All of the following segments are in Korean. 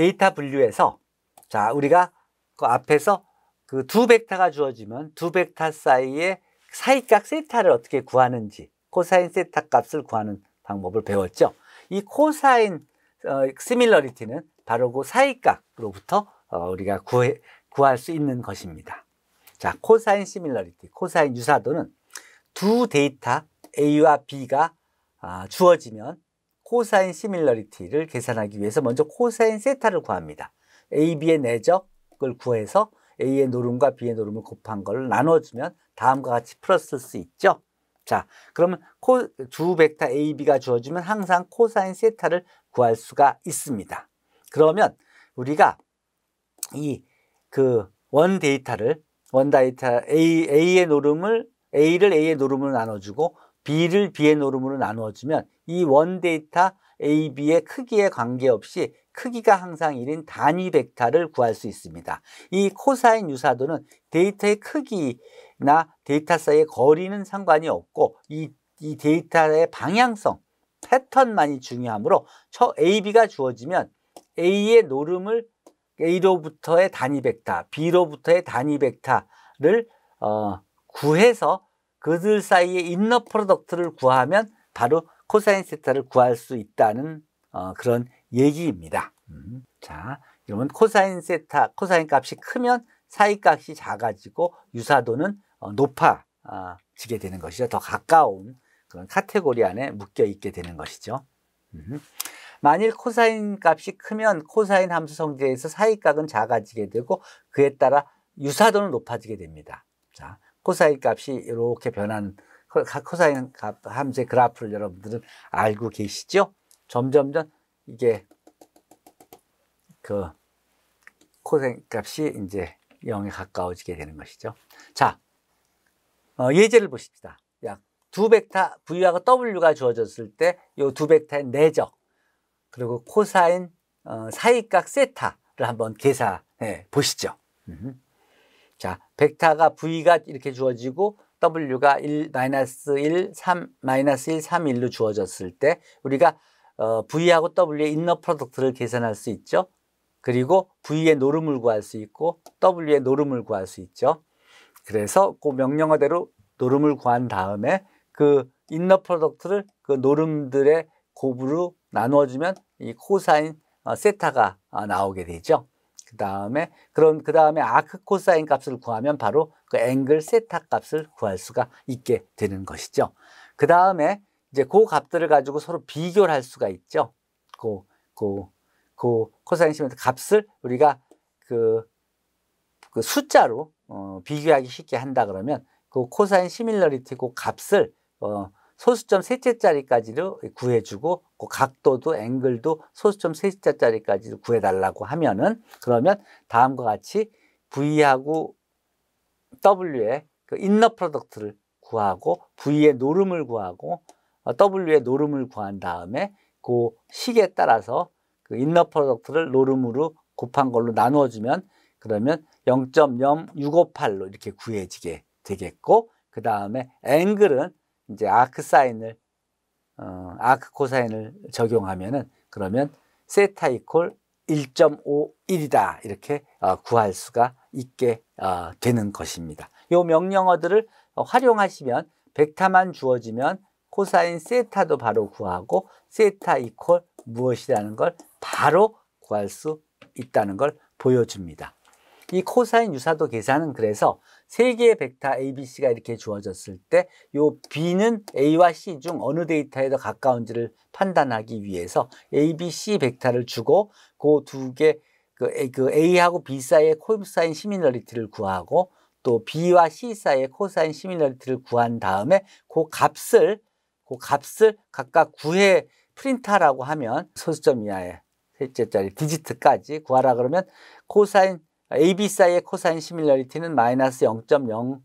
데이터 분류에서 자 우리가 그 앞에서 그 두 벡터가 주어지면 두 벡터 사이의 사이각 세타를 어떻게 구하는지 코사인 세타 값을 구하는 방법을 배웠죠. 이 코사인 어, 시밀러리티는 바로 그 사이각으로부터 어, 우리가 구해, 구할 수 있는 것입니다. 자, 코사인 시밀러리티, 코사인 유사도는 두 데이터 A와 B가 아, 주어지면 코사인 시밀러리티를 계산하기 위해서 먼저 코사인 세타를 구합니다. a, b의 내적을 구해서 a의 노름과 b의 노름을 곱한 걸 나눠주면 다음과 같이 풀었을 수 있죠. 자, 그러면 코, 두 벡터 a, b가 주어지면 항상 코사인 세타를 구할 수가 있습니다. 그러면 우리가 이 그 원 데이터를 원 데이터 a a의 노름을 a를 a의 노름으로 나눠주고 B를 B의 노름으로 나누어주면 이 원 데이터 A, B의 크기에 관계없이 크기가 항상 1인 단위 벡터를 구할 수 있습니다. 이 코사인 유사도는 데이터의 크기나 데이터 사이의 거리는 상관이 없고 이, 이 데이터의 방향성, 패턴만이 중요하므로 처 A, B가 주어지면 A의 노름을 A로부터의 단위 벡터, B로부터의 단위 벡터를 어, 구해서 그들 사이에 인너 프로덕트를 구하면 바로 코사인 세타를 구할 수 있다는 어, 그런 얘기입니다. 음. 자, 이러면 코사인 세타, 코사인 값이 크면 사이 값이 작아지고 유사도는 어, 높아지게 아, 되는 것이죠. 더 가까운 그런 카테고리 안에 묶여 있게 되는 것이죠. 음. 만일 코사인 값이 크면 코사인 함수 성질에서 사이각은 작아지게 되고 그에 따라 유사도는 높아지게 됩니다. 자, 코사인 값이 이렇게 변하는 코사인 값 함수의 그래프를 여러분들은 알고 계시죠? 점점점 이게 그 코사인 값이 이제 0에 가까워지게 되는 것이죠. 자, 어, 예제를 보십시다. 약 두 벡터 V하고 W가 주어졌을 때이두 벡터의 내적 그리고 코사인 어, 사이각 세타를 한번 계산해 보시죠. 자, 벡터가 V가 이렇게 주어지고 W가 1, 마이너스 1, 3, 마이너스 1, 3, 1로 주어졌을 때 우리가 어, V하고 W의 인너 프로덕트를 계산할 수 있죠. 그리고 V의 노름을 구할 수 있고 W의 노름을 구할 수 있죠. 그래서 그 명령어대로 노름을 구한 다음에 그 인너 프로덕트를 그 노름들의 곱으로 나누어주면 이 코사인 어, 세타가 어, 나오게 되죠. 아, 그 다음에 그런 그 다음에 아크 코사인 값을 구하면 바로 그 앵글 세타 값을 구할 수가 있게 되는 것이죠. 그 다음에 이제 그 값들을 가지고 서로 비교를 할 수가 있죠. 그, 그, 그 코사인 시멘트 값을 우리가 그, 그 숫자로 어, 비교하기 쉽게 한다 그러면 그 코사인 시밀러리티 그 값을 어, 소수점 셋째 자리까지를 구해주고 그 각도도 앵글도 소수점 셋째 자리까지 를 구해달라고 하면은 그러면 다음과 같이 V하고 W의 그 인너 프로덕트를 구하고 V의 노름을 구하고 어, W의 노름을 구한 다음에 그 식에 따라서 그 인너 프로덕트를 노름으로 곱한 걸로 나누어주면 그러면 0.0658로 이렇게 구해지게 되겠고 그 다음에 앵글은 이제 아크 사인을 어, 아크 코사인을 적용하면은 그러면 세타 이콜 1.51이다 이렇게 어, 구할 수가 있게 어, 되는 것입니다. 요 명령어들을 어, 활용하시면 벡타만 주어지면 코사인 세타도 바로 구하고 세타 이콜 무엇이라는 걸 바로 구할 수 있다는 걸 보여줍니다. 이 코사인 유사도 계산은 그래서 3개의 벡터 ABC가 이렇게 주어졌을 때 요 B는 A와 C 중 어느 데이터에 더 가까운지를 판단하기 위해서 ABC 벡터를 주고 그 두 개그 그 그 A하고 B 사이의 코사인 시미널리티를 구하고 또 B와 C 사이의 코사인 시미널리티를 구한 다음에 그 값을 그 값을 각각 구해 프린터라고 하면 소수점 이하의 셋째 자리 디지트까지 구하라 그러면 코사인 AB 사이의 코사인 시밀러리티는 마이너스 0.0,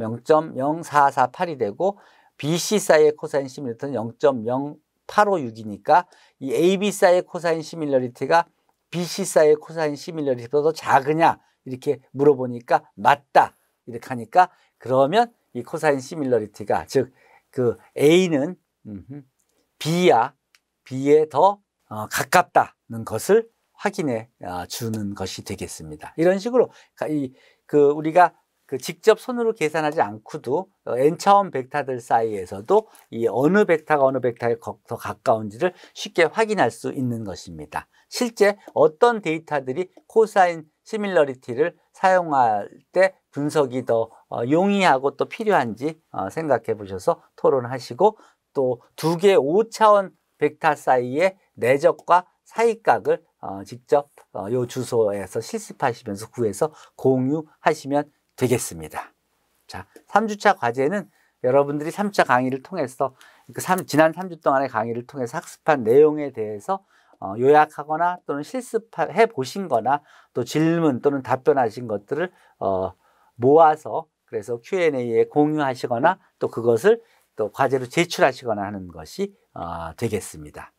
0.0448이 되고 BC 사이의 코사인 시밀러리티는 0.0856이니까 이 AB 사이의 코사인 시밀러리티가 BC 사이의 코사인 시밀러리티보다 더 작으냐 이렇게 물어보니까 맞다 이렇게 하니까 그러면 이 코사인 시밀러리티가 즉 그 A는 B야 B에 더 어, 가깝다는 것을 확인해 아, 주는 것이 되겠습니다. 이런 식으로 그러니까 이그 우리가 그 직접 손으로 계산하지 않고도 n 차원 벡터들 사이에서도 이 어느 벡터가 어느 벡터에 더 가까운지를 쉽게 확인할 수 있는 것입니다. 실제 어떤 데이터들이 코사인 시밀러리티를 사용할 때 분석이 더 어, 용이하고 또 필요한지 어, 생각해 보셔서 토론하시고 또 두개 5차원 벡터 사이의 내적과 사이각을 어, 직접 이 어, 주소에서 실습하시면서 구해서 공유하시면 되겠습니다. 자, 3주차 과제는 여러분들이 3주차 강의를 통해서 그 3, 지난 3주 동안의 강의를 통해서 학습한 내용에 대해서 어, 요약하거나 또는 실습해 보신 거나 또 질문 또는 답변하신 것들을 어, 모아서 그래서 Q&A에 공유하시거나 또 그것을 또 과제로 제출하시거나 하는 것이 어, 되겠습니다.